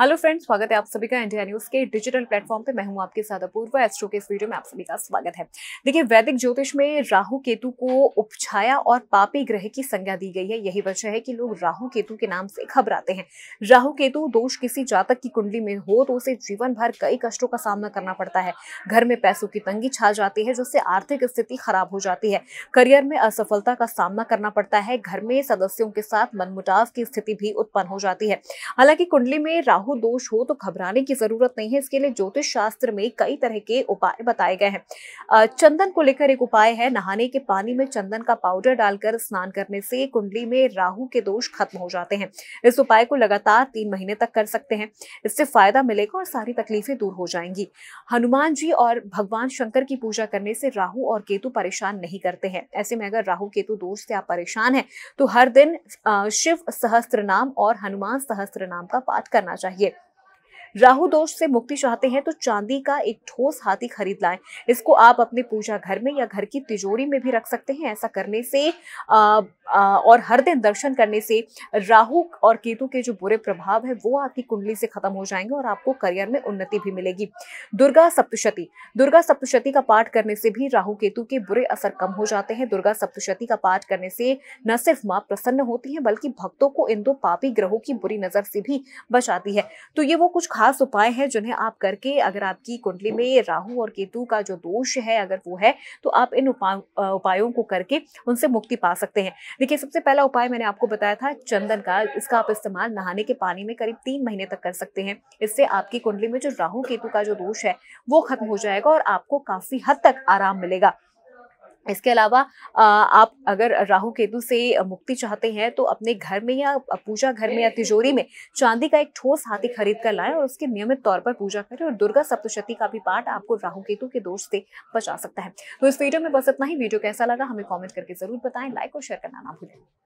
hello friends स्वागत है आप सभी का इंडिया न्यूज के डिजिटल प्लेटफॉर्म पे मैं हूं आपके साथ अपूर्व एस्ट्रो के इस वीडियो में आप सभी का स्वागत है देखिए वैदिक ज्योतिष में राहु केतु को उपछाया और पापी ग्रह की संज्ञा दी गई है यही वजह है कि लोग राहु केतु के नाम से घबराते हैं राहु केतु दोष किसी जातक की कुंडली में हो तो उसे जीवन भर कई कष्टों का सामना करना पड़ता है घर में पैसों की तंगी छा जाती है जिससे आर्थिक स्थिति खराब हो जाती है करियर में असफलता का सामना करना पड़ता है घर में सदस्यों के साथ मनमुटाव की स्थिति भी उत्पन्न हो जाती है हालांकि कुंडली में राहु राहु दोष हो तो घबराने की जरूरत नहीं है इसके लिए ज्योतिष शास्त्र में कई तरह के उपाय बताए गए हैं चंदन को लेकर एक उपाय है नहाने के पानी में चंदन का पाउडर डालकर स्नान करने से कुंडली में राहु के दोष खत्म हो जाते हैं इस उपाय को लगातार तीन महीने तक कर सकते हैं इससे फायदा मिलेगा और सारी तकलीफें दूर हो जाएंगी हनुमान जी और भगवान शंकर की पूजा करने से राहु और केतु परेशान नहीं करते हैं ऐसे में अगर राहु केतु दोष से आप परेशान हैं तो हर दिन शिव सहस्त्र नाम और हनुमान सहस्त्र नाम का पाठ करना चाहिए चाहिए राहु दोष से मुक्ति चाहते हैं तो चांदी का एक ठोस हाथी खरीद लाएं इसको आप अपने पूजा घर में या घर की तिजोरी में भी रख सकते हैं ऐसा करने से आ, आ, और हर दिन दर्शन करने से राहु और केतु के जो बुरे प्रभाव है वो आपकी कुंडली से खत्म हो जाएंगे और आपको करियर में उन्नति भी मिलेगी दुर्गा सप्तशती दुर्गा सप्तशती का पाठ करने से भी राहु केतु के बुरे असर कम हो जाते हैं दुर्गा सप्तशती का पाठ करने से न सिर्फ माँ प्रसन्न होती है बल्कि भक्तों को इन दो पापी ग्रहों की बुरी नजर से भी बचाती है तो ये वो कुछ खास खास उपाय हैं जिन्हें आप करके अगर आपकी कुंडली में राहु और केतु का जो दोष है अगर वो है तो आप इन उपा, उपायों को करके उनसे मुक्ति पा सकते हैं देखिए सबसे पहला उपाय मैंने आपको बताया था चंदन का इसका आप इस्तेमाल नहाने के पानी में करीब तीन महीने तक कर सकते हैं इससे आपकी कुंडली में जो राहु केतु का जो दोष है वो खत्म हो जाएगा और आपको काफी हद तक आराम मिलेगा इसके अलावा आप अगर राहु केतु से मुक्ति चाहते हैं तो अपने घर में या पूजा घर में या तिजोरी में चांदी का एक ठोस हाथी खरीद कर लाएं और उसकी नियमित तौर पर पूजा करें और दुर्गा सप्तशती का भी पाठ आपको राहु केतु के दोष से बचा सकता है तो इस वीडियो में बस इतना ही वीडियो कैसा लगा हमें कॉमेंट करके जरूर बताएं लाइक और शेयर करना ना भूलें